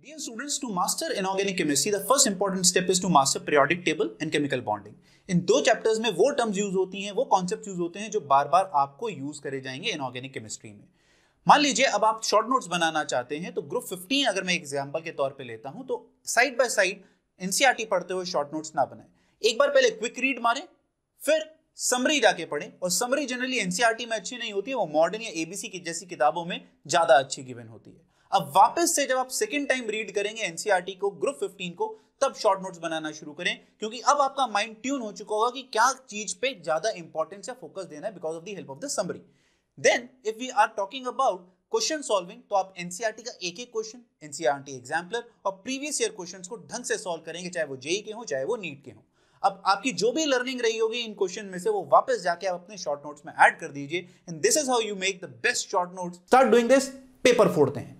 Dear students, to master inorganic chemistry, the first important step is to master periodic table and chemical bonding. इन दो chapters में वो terms use होती हैं वो concept use होते हैं जो बार बार आपको यूज करे जाएंगे इनऑर्गेनिक केमिस्ट्री में मान लीजिए अब आप शॉर्ट नोट्स बनाना चाहते हैं तो ग्रुप 15 अगर मैं एग्जाम्पल के तौर पे लेता हूं तो साइड बाय साइड एनसीआरटी पढ़ते हुए शॉर्ट नोट्स ना बनाएं एक बार पहले क्विक रीड मारें फिर समरी जाके पढ़ें और समरी जनरली एनसीआरटी में अच्छी नहीं होती है वो मॉडर्न या एबीसी की जैसी किताबों में ज़्यादा अच्छी गिवन होती है अब वापस से जब आप सेकेंड टाइम रीड करेंगे एनसीआरटी e को ग्रुप फिफ्टीन को तब शॉर्ट नोट्स बनाना शुरू करें क्योंकि अब आपका माइंड ट्यून हो चुका होगा कि क्या चीज पे ज्यादा इंपॉर्टेंस या फोकस देना है because of the help of the summary then if we are talking about question solving तो आप एनसीआरटी e का एक एक क्वेश्चन एनसीआरटी एग्जाम्पलर और प्रीवियस ईयर क्वेश्चन को ढंग से सॉल्व करेंगे चाहे वो जेई e के हो चाहे वो नीट के हो अब आपकी जो भी लर्निंग रही होगी इन क्वेश्चन में से वो वापस जाके आप अपने शॉर्ट नोट्स में ऐड कर दीजिए and this is how you make the best short notes start doing this paper फोड़ते हैं